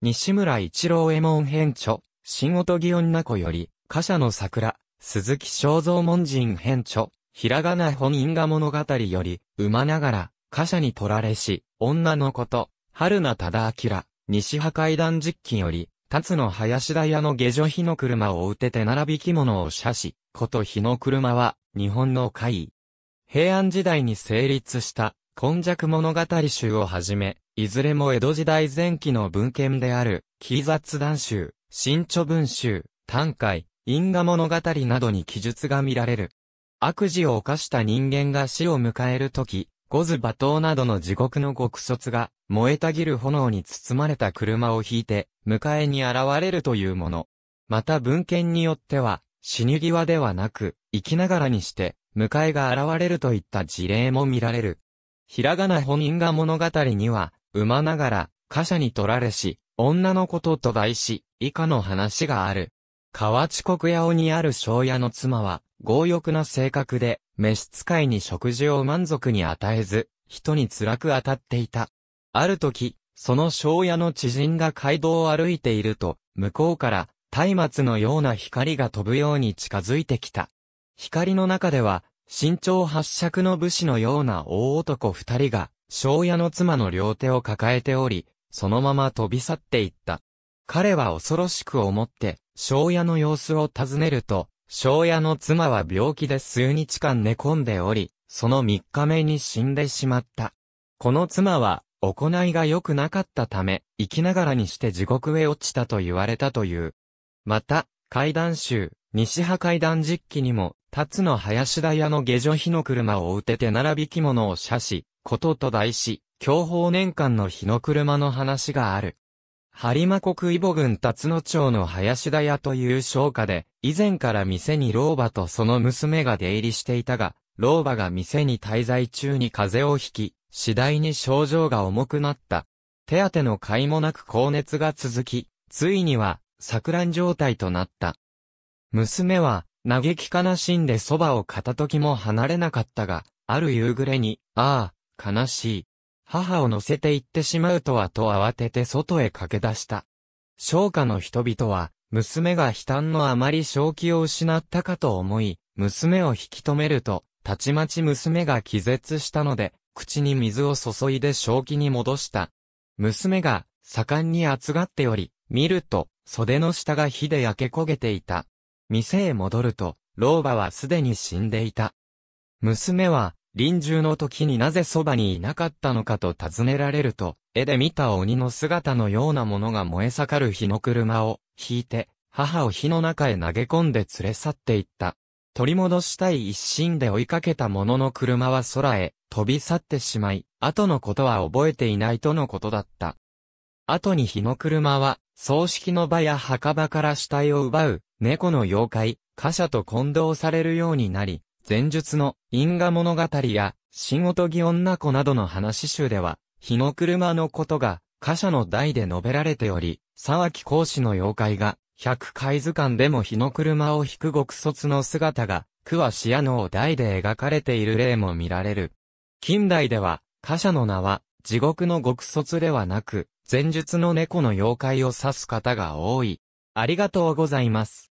西村一郎右衛門編著、新音祇女子より、貨車の桜、鈴木正蔵門人編著、ひらがな本因果物語より、馬ながら、貨車に取られし、女のこと、春名忠明、西破壊断実機より、辰の林田屋の下女日の車を打てて並び着物を写し、こと日の車は、日本の怪異。平安時代に成立した、今弱物語集をはじめ、いずれも江戸時代前期の文献である、紀ザ雑談集、新著文集、短海、因果物語などに記述が見られる。悪事を犯した人間が死を迎えるとき、ゴズ馬頭などの地獄の極卒が、燃えたぎる炎に包まれた車を引いて、迎えに現れるというもの。また文献によっては、死に際ではなく、生きながらにして、迎えが現れるといった事例も見られる。ひらがな本因が物語には、馬ながら、貨車に取られし、女のことと題し、以下の話がある。河内国屋尾にある庄屋の妻は、強欲な性格で、召使いに食事を満足に与えず、人に辛く当たっていた。ある時、その庄屋の知人が街道を歩いていると、向こうから、松明のような光が飛ぶように近づいてきた。光の中では、身長八尺の武士のような大男二人が、庄屋の妻の両手を抱えており、そのまま飛び去っていった。彼は恐ろしく思って、庄屋の様子を尋ねると、庄屋の妻は病気で数日間寝込んでおり、その三日目に死んでしまった。この妻は、行いが良くなかったため、生きながらにして地獄へ落ちたと言われたという。また、怪談集、西派怪談実記にも、辰の林田屋の下女日の車を打てて並び着物を写し、ことと題し、享保年間の日の車の話がある。播磨国伊保郡辰野町の林田屋という商家で、以前から店に老婆とその娘が出入りしていたが、老婆が店に滞在中に風邪をひき、次第に症状が重くなった。手当の甲斐もなく高熱が続き、ついには、錯乱状態となった。娘は、嘆き悲しんでそばを片時も離れなかったが、ある夕暮れに、ああ、悲しい。母を乗せて行ってしまうとはと慌てて外へ駆け出した。商家の人々は、娘が悲嘆のあまり正気を失ったかと思い、娘を引き止めると、たちまち娘が気絶したので、口に水を注いで正気に戻した。娘が、盛んに熱がっており、見ると、袖の下が火で焼け焦げていた。店へ戻ると、老婆はすでに死んでいた。娘は、臨終の時になぜそばにいなかったのかと尋ねられると、絵で見た鬼の姿のようなものが燃え盛る火の車を引いて、母を火の中へ投げ込んで連れ去っていった。取り戻したい一心で追いかけたものの車は空へ飛び去ってしまい、後のことは覚えていないとのことだった。後に火の車は、葬式の場や墓場から死体を奪う猫の妖怪、貨車と混同されるようになり、前述の因果物語や、仕事ぎ女子などの話集では、日の車のことが、貨車の台で述べられており、沢木講師の妖怪が、百回図鑑でも日の車を引く極卒の姿が、桑シアノを台で描かれている例も見られる。近代では、貨車の名は、地獄の極卒ではなく、前述の猫の妖怪を指す方が多い。ありがとうございます。